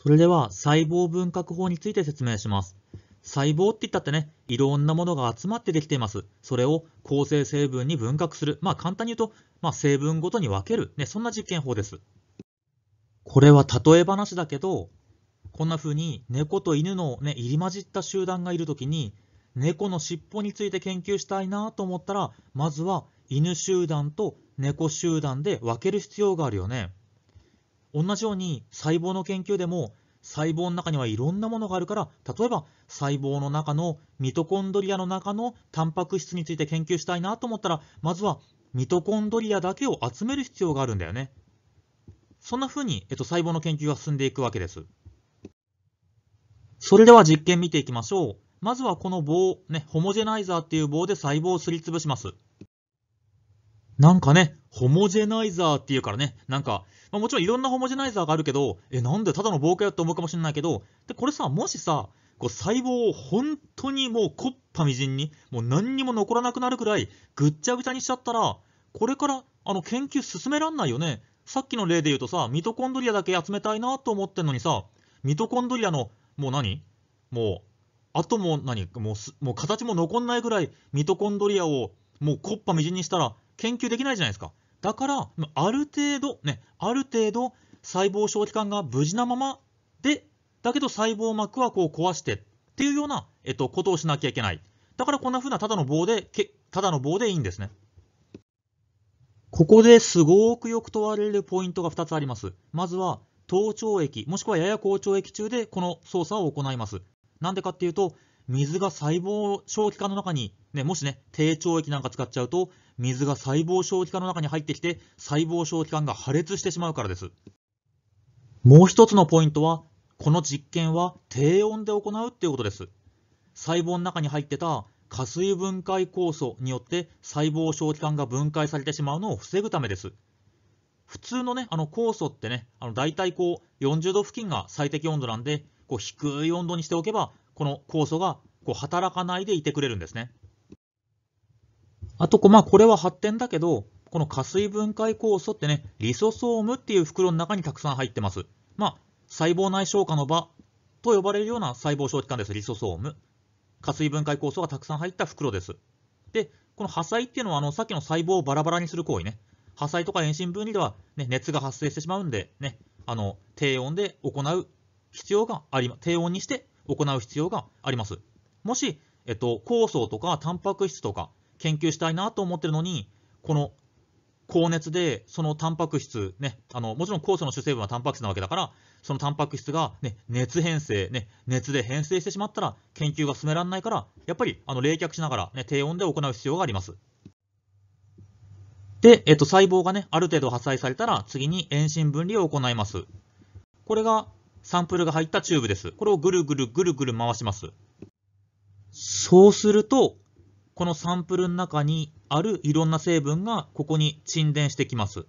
それでは細胞分割法について説明します。細胞って言ったってね、いろんなものが集まってできています。それを構成成分に分割する。まあ簡単に言うと、まあ、成分ごとに分ける。ね、そんな実験法です。これは例え話だけど、こんな風に猫と犬の、ね、入り混じった集団がいる時に、猫の尻尾について研究したいなと思ったら、まずは犬集団と猫集団で分ける必要があるよね。同じように細胞の研究でも細胞の中にはいろんなものがあるから例えば細胞の中のミトコンドリアの中のタンパク質について研究したいなと思ったらまずはミトコンドリアだけを集める必要があるんだよね。そんなふうに、えっと、細胞の研究が進んでいくわけです。それでは実験見ていきましょう。まずはこの棒、ね、ホモジェナイザーっていう棒で細胞をすりつぶします。なんかね、ホモジェナイザーっていうからね、なんかまあ、もちろんいろんなホモジェナイザーがあるけど、え、なんでただの冒険やと思うかもしれないけど、で、これさ、もしさ、こう細胞を本当にもうこっぱみじんに、もう何にも残らなくなるくらいぐっちゃぐちゃにしちゃったら、これからあの研究進めらんないよね。さっきの例で言うとさ、ミトコンドリアだけ集めたいなと思ってんのにさ、ミトコンドリアの、もう何もう、あとも何もうもう形も残んないぐらいミトコンドリアをもうこっぱみじんにしたら研究できないじゃないですか。だから、ある程度、ね、ある程度、細胞小器官が無事なままで、だけど細胞膜はこう壊してっていうような、えっと、ことをしなきゃいけない。だからこんなふうなただの棒で、けただの棒でいいんですね。ここですごくよく問われるポイントが2つあります。まずは、頭頂液、もしくはやや高頂液中でこの操作を行います。なんでかっていうと、水が細胞小器官の中に、ね、もしね、低腸液なんか使っちゃうと、水が細胞小器官の中に入ってきて、細胞小器官が破裂してしまうからです。もう一つのポイントは、この実験は低温で行うっていうことです。細胞の中に入ってた加水分解酵素によって細胞小器官が分解されてしまうのを防ぐためです。普通のね、あの酵素ってね、あの大体こう40度付近が最適温度なんで、こう低い温度にしておけば、この酵素がこう働かないでいてくれるんですね。あと、まあ、これは発展だけど、この加水分解酵素ってね、リソソームっていう袋の中にたくさん入ってます。まあ、細胞内消化の場と呼ばれるような細胞小器官です、リソソーム。加水分解酵素がたくさん入った袋です。で、この破砕っていうのは、あの、さっきの細胞をバラバラにする行為ね。破砕とか遠心分離では、ね、熱が発生してしまうんで、ね、あの、低温で行う必要があり、低温にして行う必要があります。もし、えっと、酵素とかタンパク質とか、研究したいなと思ってるのに、この高熱でそのタンパク質、ね、あのもちろん酵素の主成分はタンパク質なわけだから、そのタンパク質が、ね、熱変性、ね、熱で変性してしまったら研究が進められないから、やっぱりあの冷却しながら、ね、低温で行う必要があります。で、えっと、細胞がね、ある程度破砕されたら、次に遠心分離を行います。これがサンプルが入ったチューブです。これをぐるぐるぐるぐる回します。そうすると、このサンプルの中にあるいろんな成分がここに沈殿してきます。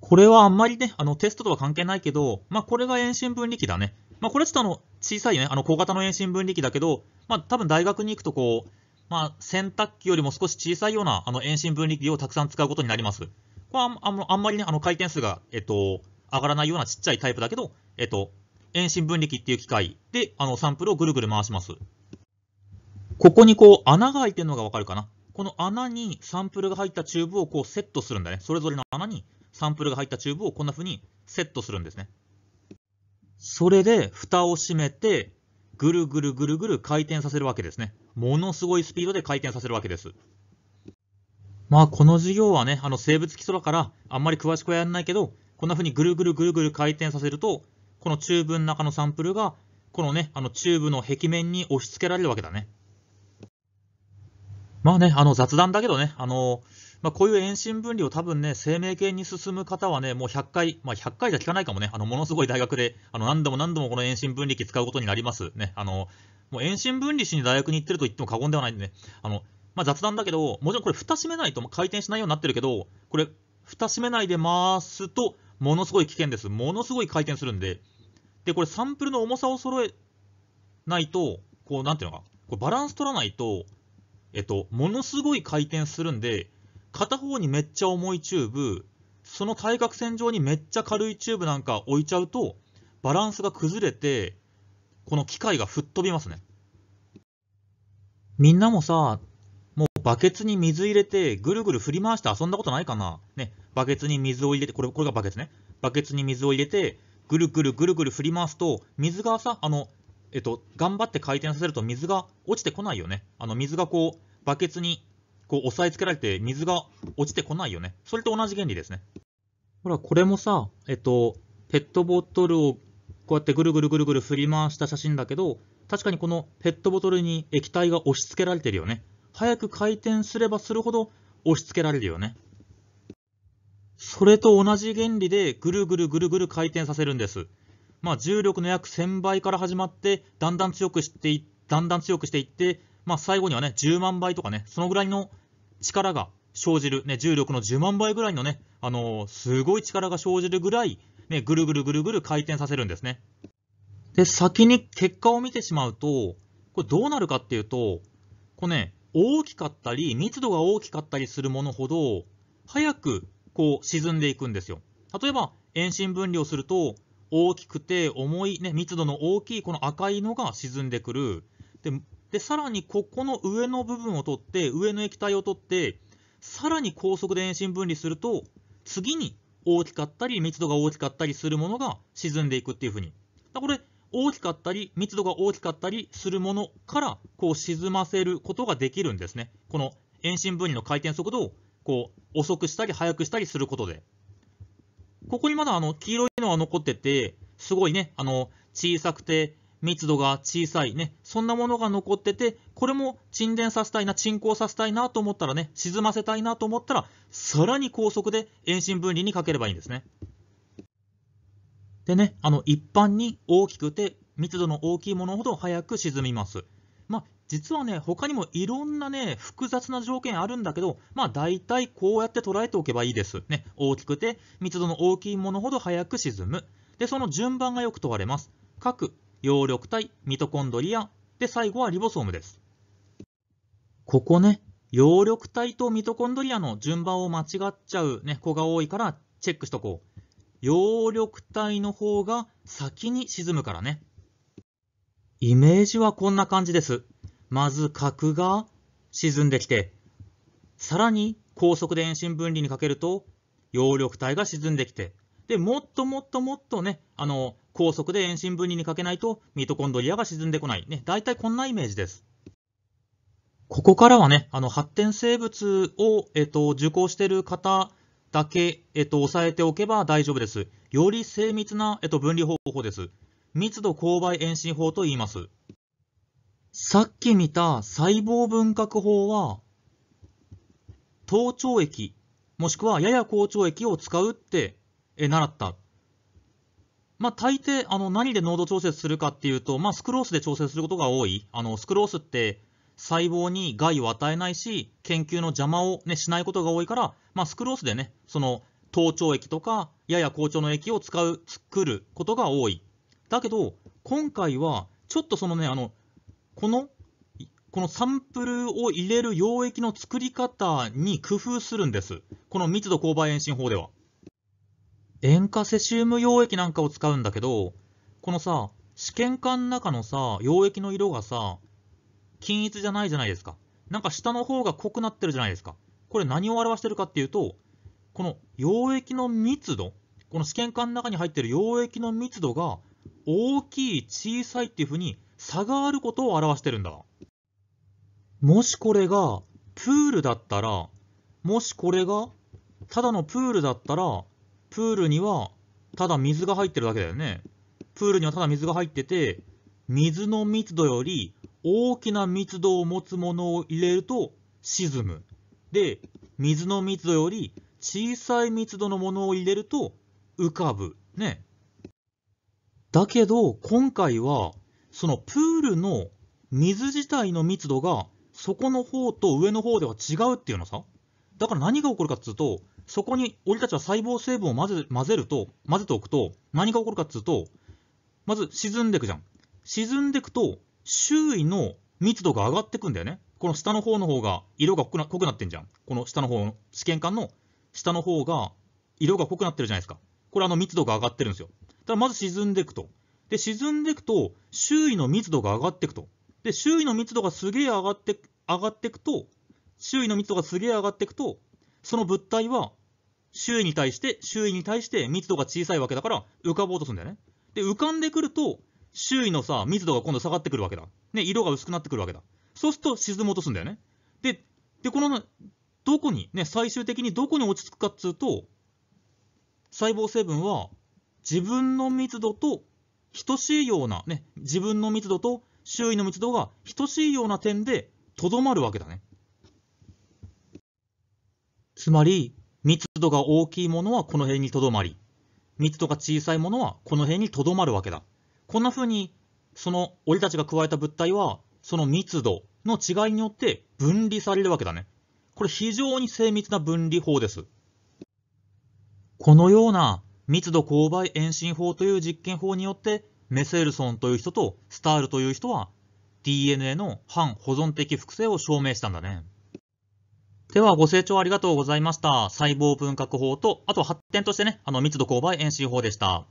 これはあんまりね、あのテストとは関係ないけど、まあ、これが遠心分離器だね。まあ、これちょっとあの小さいね、あの小型の遠心分離器だけど、まあ、多分大学に行くとこう、まあ、洗濯機よりも少し小さいようなあの遠心分離器をたくさん使うことになります。これはあんまりね、あの回転数が、えっと、上がらないようなちっちゃいタイプだけど、えっと、遠心分離器っていう機械であのサンプルをぐるぐる回します。ここにこう穴が開いてるのがわかるかな。この穴にサンプルが入ったチューブをこうセットするんだね。それぞれの穴にサンプルが入ったチューブをこんな風にセットするんですね。それで蓋を閉めてぐるぐるぐるぐる回転させるわけですね。ものすごいスピードで回転させるわけです。まあこの授業はね、あの生物基礎だからあんまり詳しくはやらないけど、こんな風にぐるぐるぐるぐる回転させると、このチューブの中のサンプルが、このね、あのチューブの壁面に押し付けられるわけだね。まあね、あの雑談だけどね、あのまあ、こういう遠心分離を多分ね、生命系に進む方はね、もう100回、まあ、100回じゃ効かないかもね、あのものすごい大学であの何度も何度もこの遠心分離器使うことになりますね。あのもう遠心分離しに大学に行ってると言っても過言ではないんでね、あのまあ、雑談だけど、もちろんこれ、蓋閉めないと回転しないようになってるけど、これ、蓋閉めないで回すと、ものすごい危険です。ものすごい回転するんで、で、これ、サンプルの重さを揃えないと、こう、なんていうのか、これバランス取らないと、えっと、ものすごい回転するんで、片方にめっちゃ重いチューブ、その対角線上にめっちゃ軽いチューブなんか置いちゃうと、バランスが崩れて、この機械が吹っ飛びますね。みんなもさ、もうバケツに水入れて、ぐるぐる振り回して遊んだことないかなね、バケツに水を入れて、これ、これがバケツね。バケツに水を入れて、ぐるぐるぐるぐる振り回すと、水がさ、あの、えっと、頑張って回転させると水が落ちてこないよね。あの水がこう、バケツにこう押さえつけられて水が落ちてこないよね。それと同じ原理ですね。ほら、これもさ、えっと、ペットボトルをこうやってぐるぐるぐるぐる振り回した写真だけど、確かにこのペットボトルに液体が押し付けられてるよね。早く回転すればするほど押し付けられるよね。それと同じ原理でぐるぐるぐるぐる回転させるんです。まあ、重力の約1000倍から始まって、だんだん強くしてい、だんだん強くしていって、まあ、最後にはね、10万倍とかね、そのぐらいの力が生じる、ね、重力の10万倍ぐらいのね、あのー、すごい力が生じるぐらい、ね、ぐるぐるぐるぐる回転させるんですね。で、先に結果を見てしまうと、これどうなるかっていうと、こうね、大きかったり、密度が大きかったりするものほど、早くこう沈んでいくんですよ。例えば、遠心分離をすると、大きくて重い、ね、密度の大きいこの赤いのが沈んでくる。で、でさらにここの上の部分を取って、上の液体を取って、さらに高速で遠心分離すると、次に大きかったり、密度が大きかったりするものが沈んでいくっていうふうに。だこれ、大きかったり、密度が大きかったりするものから、こう沈ませることができるんですね。この遠心分離の回転速度を、こう、遅くしたり、速くしたりすることで。ここにまだあの黄色のは残ってて、すごいね、あの、小さくて、密度が小さいね、そんなものが残ってて、これも沈殿させたいな、沈降させたいなと思ったらね、沈ませたいなと思ったら、さらに高速で遠心分離にかければいいんですね。でね、あの一般に大きくて密度の大きいものほど早く沈みます。実はね、他にもいろんなね、複雑な条件あるんだけど、まあ大体こうやって捉えておけばいいです。ね、大きくて密度の大きいものほど早く沈む。で、その順番がよく問われます。核、葉緑体、ミトコンドリア、で、最後はリボソームです。ここね、葉緑体とミトコンドリアの順番を間違っちゃう、ね、子が多いからチェックしとこう。葉緑体の方が先に沈むからね。イメージはこんな感じです。まず角が沈んできて、さらに高速で遠心分離にかけると、葉緑体が沈んできて、で、もっともっともっとね、あの、高速で遠心分離にかけないと、ミトコンドリアが沈んでこない。ね、大体こんなイメージです。ここからはね、あの、発展生物を、えっと、受講している方だけ、えっと、押さえておけば大丈夫です。より精密な、えっと、分離方法です。密度勾配遠心法と言います。さっき見た細胞分割法は、頭頂液、もしくはやや好調液を使うってえ習った。まあ、大抵あの何で濃度調節するかっていうと、まあ、スクロースで調整することが多い。あのスクロースって細胞に害を与えないし、研究の邪魔を、ね、しないことが多いから、まあ、スクロースでね、その頭頂液とかやや好調の液を使う、作ることが多い。だけど、今回はちょっとそのね、あのこのこのサンプルを入れる溶液の作り方に工夫するんです。この密度勾配遠心法では。塩化セシウム溶液なんかを使うんだけど、このさ、試験管の中のさ、溶液の色がさ、均一じゃないじゃないですか。なんか下の方が濃くなってるじゃないですか。これ何を表してるかっていうと、この溶液の密度、この試験管の中に入ってる溶液の密度が大きい、小さいっていうふうに差があることを表してるんだ。もしこれがプールだったら、もしこれがただのプールだったら、プールにはただ水が入ってるだけだよね。プールにはただ水が入ってて、水の密度より大きな密度を持つものを入れると沈む。で、水の密度より小さい密度のものを入れると浮かぶ。ね。だけど、今回はそのプールの水自体の密度がそこの方と上の方では違うっていうのさだから何が起こるかっつうとそこに俺たちは細胞成分を混ぜ混ぜると混ぜておくと何が起こるかっつうとまず沈んでいくじゃん沈んでいくと周囲の密度が上がってくんだよねこの下の方の方が色が濃くな濃くなってんじゃんこの下の方の試験管の下の方が色が濃くなってるじゃないですかこれあの密度が上がってるんですよだまず沈んでいくとで、沈んでいくと、周囲の密度が上がっていくと。で、周囲の密度がすげえ上がって、上がっていくと、周囲の密度がすげえ上がっていくと、その物体は、周囲に対して、周囲に対して密度が小さいわけだから、浮かぼうとするんだよね。で、浮かんでくると、周囲のさ、密度が今度下がってくるわけだ。ね、色が薄くなってくるわけだ。そうすると沈もうとするんだよね。で、で、この、どこに、ね、最終的にどこに落ち着くかっつうと、細胞成分は自分の密度と等しいような、ね、自分の密度と周囲の密度が等しいような点でとどまるわけだね。つまり、密度が大きいものはこの辺にとどまり、密度が小さいものはこの辺にとどまるわけだ。こんな風に、その俺たちが加えた物体は、その密度の違いによって分離されるわけだね。これ非常に精密な分離法です。このような密度勾配遠心法という実験法によって、メセルソンという人とスタールという人は DNA の反保存的複製を証明したんだね。では、ご清聴ありがとうございました。細胞分割法と、あと発展としてね、あの密度勾配遠心法でした。